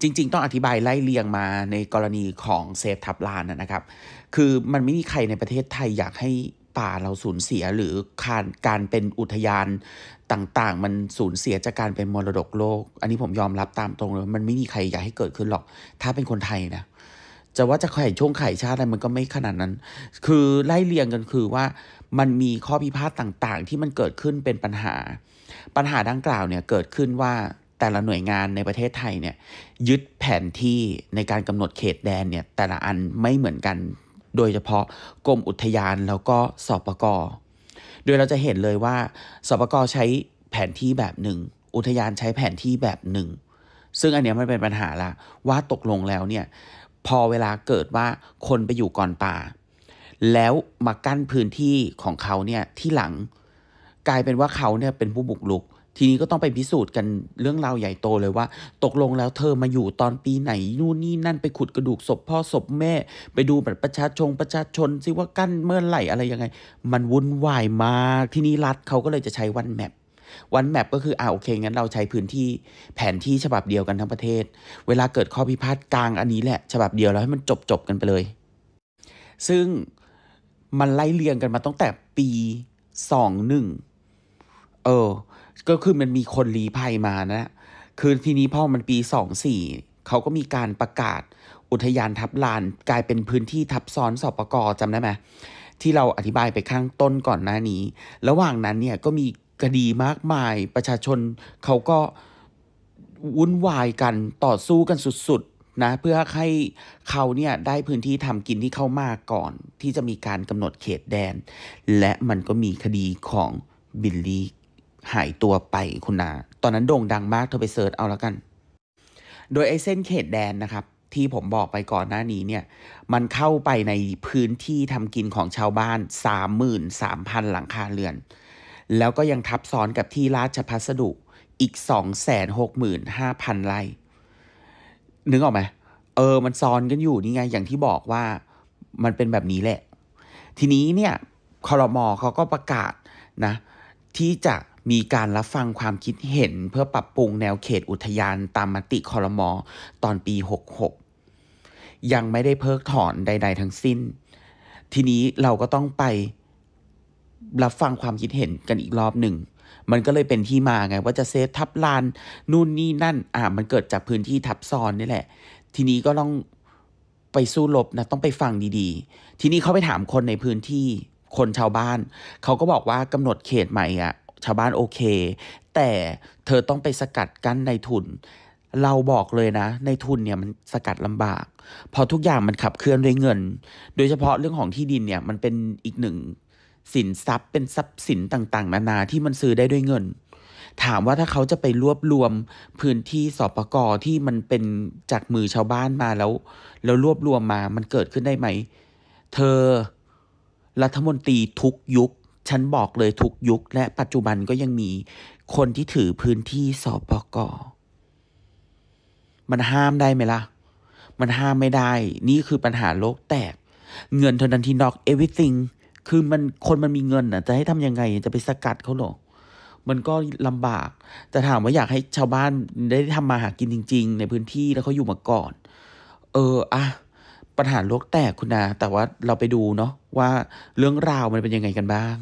จริง ๆต้องอธิบายไล่เรียงมาในกรณีของเซฟทับลานนะครับ คือมันไม่มีใครในประเทศไทยอยากให้ป่าเราสูญเสียหรือการการเป็นอุทยานต่างๆ มันสูญเสียจากการเป็นมรดกโลก อันนี้ผมยอมรับตามตรงเลย มันไม่มีใครอยากให้เกิดขึ้นหรอกถ้าเป็นคนไทยนะจะว่าจะไข่ช่วงไข่ชาติอะไรมันก็ไม่ขนาดนั้น คือไล่เรียงกันคือว่ามันมีข้อพิพาทต่างๆ ที่มันเกิดขึ้นเป็นปัญหา ปัญหาดังกล่าวเนี่ยเกิดขึ้นว่าแต่ละหน่วยงานในประเทศไทยเนี่ยยึดแผนที่ในการกำหนดเขตแดนเนี่ยแต่ละอันไม่เหมือนกัน โดยเฉพาะกรมอุทยานแล้วก็สปกโดยเราจะเห็นเลยว่าสปกใช้แผนที่แบบหนึ่ง อุทยานใช้แผนที่แบบหนึ่ง ซึ่งอันนี้มันเป็นปัญหาละ ว่าตกลงแล้วเนี่ย พอเวลาเกิดว่าคนไปอยู่ก่อนป่า แล้วมากั้นพื้นที่ของเขาเนี่ยที่หลังกลายเป็นว่าเขาเนี่ยเป็นผู้บุกรุกทีนี้ก็ต้องไปพิสูจน์กันเรื่องราวใหญ่โตเลยว่า ตกลงแล้วเธอมาอยู่ตอนปีไหน นู่นนี่นั่นไปขุดกระดูกศพพ่อศพแม่ ไปดูแบบประชาชนประชาชน ซิว่ากั้นเมื่อไหร่อะไรยังไง มันวุ่นวายมากทีนี้รัฐเขาก็เลยจะใช้วันแมปวันแมปก็คืออ่าโอเค งั้นเราใช้พื้นที่แผนที่ฉบับเดียวกันทั้งประเทศ เวลาเกิดข้อพิพาทกลางอันนี้แหละฉบับเดียวแล้วให้มันจบจบกันไปเลยซึ่งมันไล่เรียงกันมาตั้งแต่ปีสองหนึ่งเออ ก็คือมันมีคนรีภัยมานะ คือทีนี้พอมันปีสองสี่เขาก็มีการประกาศอุทยานทับลานกลายเป็นพื้นที่ทับซ้อนสอบประกอจำได้ไหมที่เราอธิบายไปข้างต้นก่อนหน้านี้ ระหว่างนั้นเนี่ยก็มีคดีมากมาย ประชาชนเขาก็วุ่นวายกันต่อสู้กันสุดๆนะเพื่อให้เขาเนี่ยได้พื้นที่ทำกินที่เข้ามาก่อน ที่จะมีการกำหนดเขตแดน และมันก็มีคดีของบิลลี่หายตัวไปคุณนา ตอนนั้นโด่งดังมาก เธอไปเสิร์ชเอาแล้วกัน โดย ไอ้ เส้น เขตแดนนะครับ ที่ผมบอกไปก่อนหน้านี้เนี่ย มันเข้าไปในพื้นที่ทำกินของชาวบ้าน 33,000 หลังคาเรือน แล้วก็ยังทับซ้อนกับที่ราชพัสดุ อีก 265,000ไร่นึกออกไหม เออ มันซ้อนกันอยู่นี่ไง อย่างที่บอกว่ามันเป็นแบบนี้แหละ ทีนี้เนี่ยคอรมอเขาก็ประกาศนะ ที่จะมีการรับฟังความคิดเห็นเพื่อปรับปรุงแนวเขตอุทยาน ตามมติคอรมอตอนปี 66 ยังไม่ได้เพิกถอนใด ๆทั้งสิ้น ทีนี้เราก็ต้องไปรับฟังความคิดเห็นกันอีกรอบหนึ่งมันก็เลยเป็นที่มาไง ว่าจะเซฟทับลานนู่นนี่นั่นอ่ามันเกิดจากพื้นที่ทับซ้อนนี่แหละ ทีนี้ก็ต้องไปสู้รบนะต้องไปฟังดีๆ ทีนี้เขาไปถามคนในพื้นที่คนชาวบ้านเขาก็บอกว่ากำหนดเขตใหม่อะชาวบ้านโอเค แต่เธอต้องไปสกัดกั้นในทุน เราบอกเลยนะ ในทุนเนี่ยมันสกัดลำบากพอทุกอย่างมันขับเคลื่อนด้วยเงิน โดยเฉพาะเรื่องของที่ดินเนี่ย มันเป็นอีกหนึ่ง สินทรัพย์เป็นทรัพย์สินต่าง ๆ นานาที่มันซื้อได้ด้วยเงิน ถามว่าถ้าเขาจะไปรวบรวมพื้นที่สอประกอที่มันเป็นจากมือชาวบ้านมาแล้ว แล้วรวบรวมมามันเกิดขึ้นได้ไหม เธอรัฐมนตรีทุกยุคฉันบอกเลยทุกยุค และปัจจุบันก็ยังมีคนที่ถือพื้นที่สอบปก มันห้ามได้ไหมละ่ะ มันห้ามไม่ได้ นี่คือปัญหาโลกแตก เงินเท่านั้นที่นอก everything คือมันคนมันมีเงินอ่ะ จะให้ทำยังไง จะไปสกัดเขาหรอมันก็ลำบาก แต่ถามว่าอยากให้ชาวบ้านได้ทำมาหากินจริงๆ ในพื้นที่แล้วเขาอยู่มาก่อน เอออะปัญหาโลกแตกคุณนาแต่ว่าเราไปดูเนาะว่าเรื่องราวมันเป็นยังไงกันบ้าง